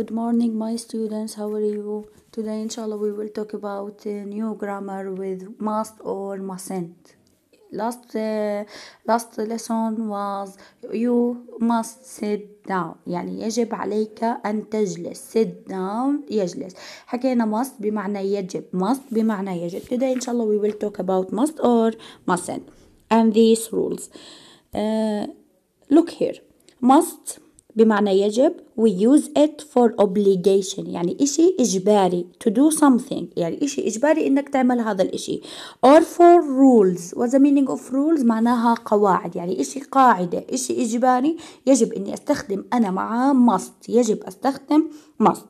Good morning, my students. How are you? Today, inshallah, we will talk about uh, new grammar with must or mustn't. Last uh, last lesson was you must sit down يعني يجب عليك أن تجلس sit down يجلس حكينا must بمعنى يجب must بمعنى يجب today inshallah, we will talk about must or mustn't and these rules uh, look here must بمعنى يجب we use it for obligation يعني إشي إجباري to do something يعني إشي إجباري إنك تعمل هذا الإشي or for rules what's the meaning of rules معناها قواعد يعني إشي قاعدة إشي إجباري يجب إني أستخدم أنا معاه must يجب أستخدم must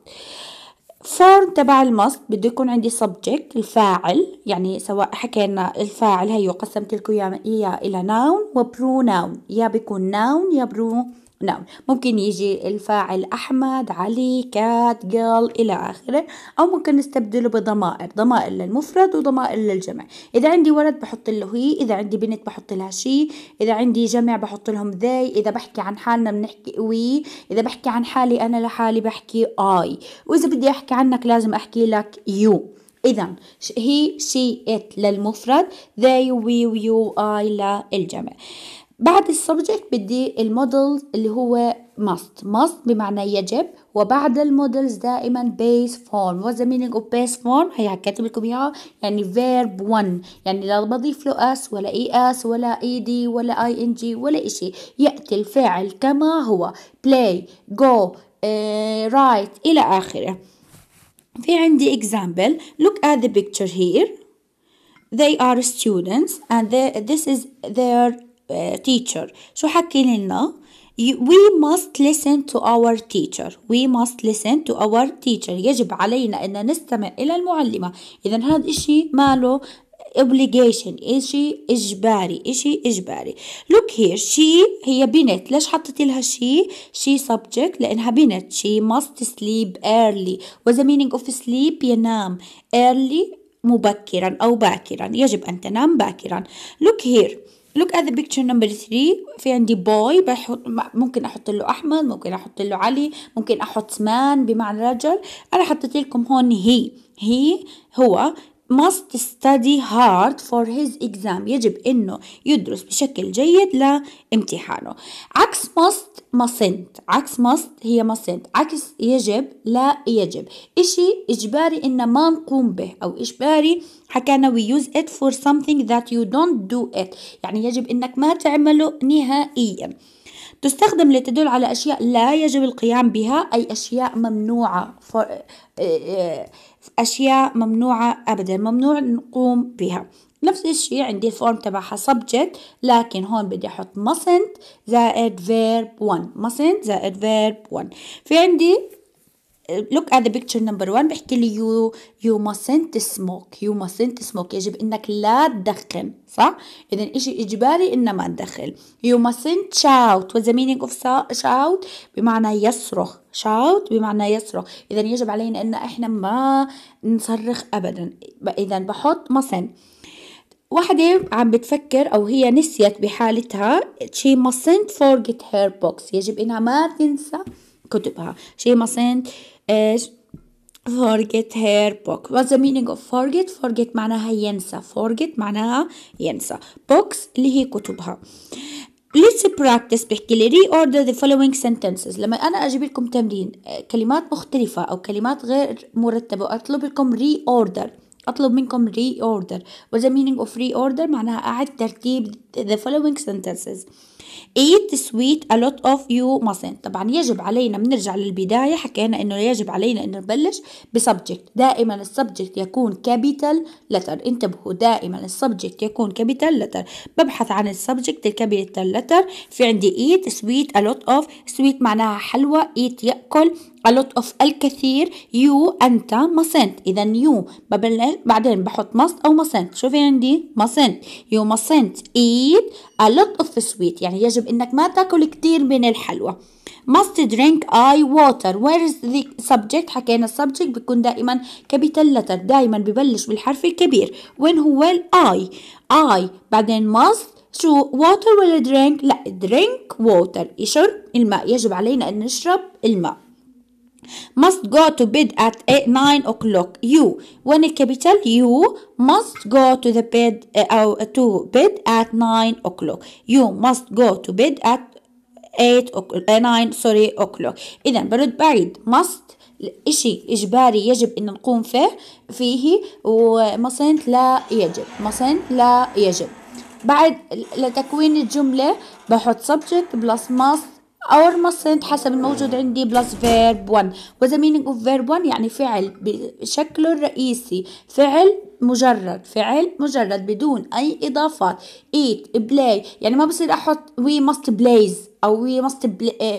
فورم تبع المصد بده يكون عندي subject الفاعل يعني سواء حكينا الفاعل هيو قسمت لكم اياه الى noun وبرو noun يا بيكون noun يا برو نعم ممكن يجي الفاعل أحمد علي كات قال إلى آخره أو ممكن نستبدله بضمائر ضمائر للمفرد وضمائر للجمع إذا عندي ولد بحط له هي إذا عندي بنت بحط لها شي إذا عندي جمع بحط لهم ذي إذا بحكي عن حالنا بنحكي وي إذا بحكي عن حالي أنا لحالي بحكي آي وإذا بدي أحكي عنك لازم أحكي لك يو إذا هي شي إت للمفرد ذي وي ويو آي للجمع بعد السبجكت بدي المودل اللي هو must must بمعنى يجب وبعد المودلز دائما base form what's the meaning of base form هي هكاتب لكم اياها يعني verb one يعني لا بضيف له اس ولا اي e اس ولا اي e دي ولا اي ان جي ولا اشي ياتي الفاعل كما هو play go رايت آه، write الى اخره في عندي example look at the picture here they are students and they, this is their teacher شو حكي لنا we must listen to our teacher we must listen to our teacher يجب علينا أن نستمع إلى المعلمة إذا هذا إشي ماله obligation إشي إجباري إشي إجباري look here she هي بنت ليش حطيت لها she she subject لأنها بنت she must sleep early what's the meaning of sleep ينام early مبكرا أو باكرا يجب أن تنام باكرا look here look at the picture number 3 في عندي boy بحط ممكن احط له احمد ممكن احط له علي ممكن احط مان بمعنى رجل انا حطيت لكم هون هي هي هو must study hard for his exam يجب انه يدرس بشكل جيد لامتحانه عكس must mustn't عكس must هي mustn't عكس يجب لا يجب اشي اجباري ان ما نقوم به او اجباري حكينا we use it for something that you don't do it يعني يجب انك ما تعمله نهائيا تستخدم لتدل على أشياء لا يجب القيام بها أي أشياء ممنوعة آه، آه، أشياء ممنوعة أبدا ممنوع نقوم بها نفس الشيء عندي الفورم تبعها subject لكن هون بدي احط mustn't زائد verb one mustn't زائد verb one في عندي look at the picture number one بحكي لي you you mustn't smoke you mustn't smoke يجب انك لا تدخن صح اذا شيء اجباري ان ما تدخن you mustn't shout what's the meaning of shout بمعنى يصرخ shout بمعنى يصرخ اذا يجب علينا ان احنا ما نصرخ ابدا اذا بحط mustn't واحدة عم بتفكر أو هي نسيت بحالتها she mustn't forget her books يجب إنها ما تنسى كتبها she mustn't ايش forget her book what's the meaning of forget forget معناها ينسى forget معناها ينسى books اللي هي كتبها Let's practice بحكي لي reorder the following sentences لما أنا أجيب لكم تمرين كلمات مختلفة أو كلمات غير مرتبة أطلب لكم reorder أطلب منكم reorder what's the meaning of reorder معناها أعد ترتيب the following sentences eat sweet a lot of you mustn't طبعا يجب علينا بنرجع للبداية حكينا انه يجب علينا انه نبلش بسبجكت دائما السبجكت يكون كابيتال لتر انتبهوا دائما السبجكت يكون كابيتال لتر ببحث عن السبجكت الكابيتال لتر في عندي eat sweet a lot of sweet معناها حلوة eat يأكل a lot of الكثير you أنت mustn't إذا you بعدين بحط must أو mustn't شوفي عندي mustn't you mustn't eat a lot of sweet يعني يجب إنك ما تاكل كثير من الحلوى must drink I water where is the subject حكينا subject بيكون دائما capital letter دائما ببلش بالحرف الكبير وين هو ال I I بعدين must شو water ولا drink لا drink water يشرب الماء يجب علينا أن نشرب الماء must go to bed at 8, 9 o'clock you when capital you must go to the bed uh, to bed at 9 o'clock you must go to bed at 8 9 sorry o'clock إذا برد بعيد must إشي إجباري يجب إن نقوم فيه فيه ومصنت لا يجب مصنت لا يجب بعد لتكوين الجملة بحط subject plus must اور مصنت حسب الموجود عندي بلس فيرب 1 وذا مينينج اوف فيرب 1 يعني فعل بشكله الرئيسي فعل مجرد فعل مجرد بدون اي اضافات ايت بلاي يعني ما بصير احط وي ماست بلايز او وي ماست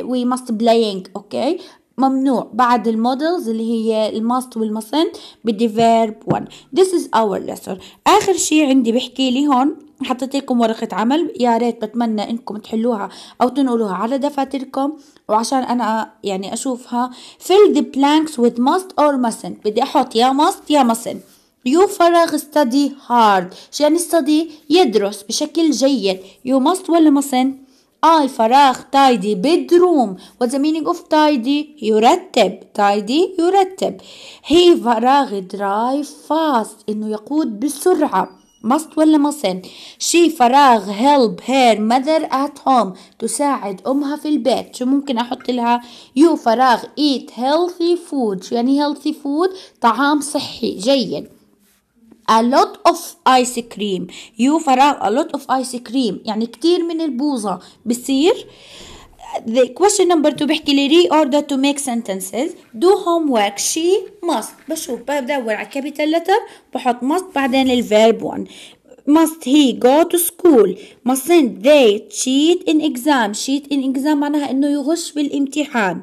وي ماست بلاينج اوكي ممنوع بعد المودلز اللي هي الماست والمصنت بدي فيرب 1 ذس از اور ليسون اخر شيء عندي بحكي لي هون حطيت لكم ورقة عمل يا ريت بتمنى انكم تحلوها او تنقلوها على دفاتركم وعشان انا يعني اشوفها fill the blanks with must or mustn't بدي احط يا must يا mustn't يو فراغ study hard شو يعني study يدرس بشكل جيد يو must ولا mustn't I فراغ tidy bedroom what's the meaning of tidy يرتب tidy يرتب هي فراغ drive fast إنه يقود بسرعة must ولا مصن she فراغ help her mother at home تساعد أمها في البيت شو ممكن أحط لها you فراغ eat healthy food شو يعني healthy food طعام صحي جيد a lot of ice cream you فراغ a lot of ice cream يعني كتير من البوظة بصير the question number two بحكي لي reorder to make sentences do homework she must بشوف بدور على capital letter بحط must بعدين ال verb one must he go to school mustn't they cheat in exam cheat in exam معناها انه يغش بالامتحان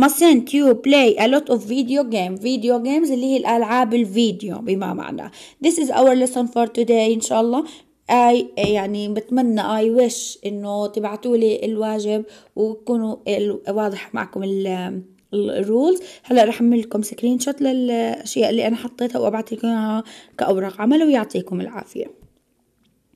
mustn't you play a lot of video games video games اللي هي الالعاب الفيديو بما معنى this is our lesson for today ان شاء الله اي يعني بتمنى اي ويش انه تبعتوا لي الواجب وتكونوا واضح معكم الرولز هلا رح اعمل لكم سكرين شوت للاشياء اللي انا حطيتها وابعث لكم كاوراق عمل ويعطيكم العافيه